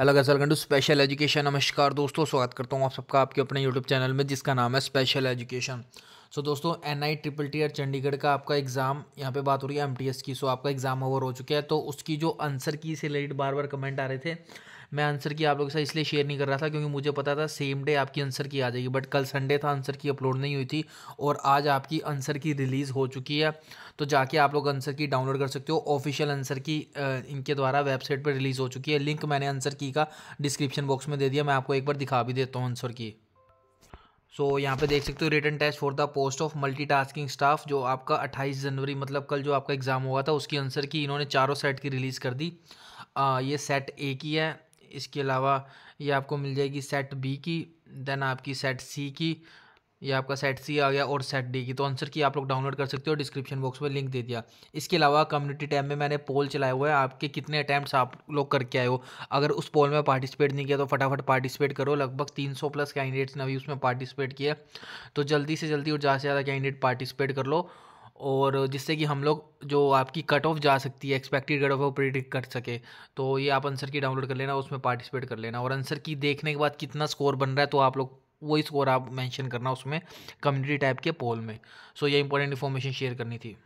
अलग असल गंडू special education नमस्कार दोस्तों स्वागत करता हूँ आप सबका आपके अपने यूट्यूब चैनल में जिसका नाम है स्पेशल एजुकेशन सो दोस्तों N I triple T R Chandigarh का आपका एग्ज़ाम यहाँ पे बात हो रही है एम टी एस की सो so, आपका एग्ज़ाम ओवर हो चुका है तो उसकी जो आंसर की से रिलेटेड बार बार कमेंट आ रहे थे मैं आंसर की आप लोगों के साथ इसलिए शेयर नहीं कर रहा था क्योंकि मुझे पता था सेम डे आपकी आंसर की आ जाएगी बट कल संडे था आंसर की अपलोड नहीं हुई थी और आज आपकी आंसर की रिलीज़ हो चुकी है तो जाके आप लोग आंसर की डाउनलोड कर सकते हो ऑफिशियल आंसर की इनके द्वारा वेबसाइट पर रिलीज़ हो चुकी है लिंक मैंने आंसर की का डिस्क्रिप्शन बॉक्स में दे दिया मैं आपको एक बार दिखा भी देता हूँ आंसर की सो so, यहाँ पे देख सकते हो written test for the post of multitasking staff जो आपका 28 जनवरी मतलब कल जो आपका एग्ज़ाम हुआ था उसकी आंसर की इन्होंने चारों सेट की रिलीज़ कर दी आ, ये सेट ए की है इसके अलावा ये आपको मिल जाएगी सेट बी की देन आपकी सेट सी की ये आपका सेट सी आ गया और सेट डी की तो आंसर की आप लोग डाउनलोड कर सकते हो डिस्क्रिप्शन बॉक्स में लिंक दे दिया इसके अलावा कम्युनिटी टैब में मैंने पोल चलाया हुआ है आपके कितने अटैम्प्ट आप लोग करके आए हो अगर उस पोल में पार्टिसिपेट नहीं किया तो फटाफट पार्टिसिपेट करो लगभग तीन सौ प्लस कैंडिडेट्स ने अभी उसमें पार्टिसिपेट किया तो जल्दी से जल्दी और ज़्यादा से ज़्यादा कैंडिडेट पार्टिसिपेट कर लो और जिससे कि हम लोग जो आपकी कट ऑफ जा सकती है एक्सपेक्टेड कट ऑफ वो प्रिडिक्ट कर सके तो ये आप आंसर की डाउनलोड कर लेना उसमें पार्टिसिपेट कर लेना और आंसर की देखने के बाद कितना स्कोर बन रहा है तो आप लोग वही स्कोर आप मेंशन करना उसमें कम्युनिटी टाइप के पोल में सो so, ये इंपॉर्टेंट इन्फॉर्मेशन शेयर करनी थी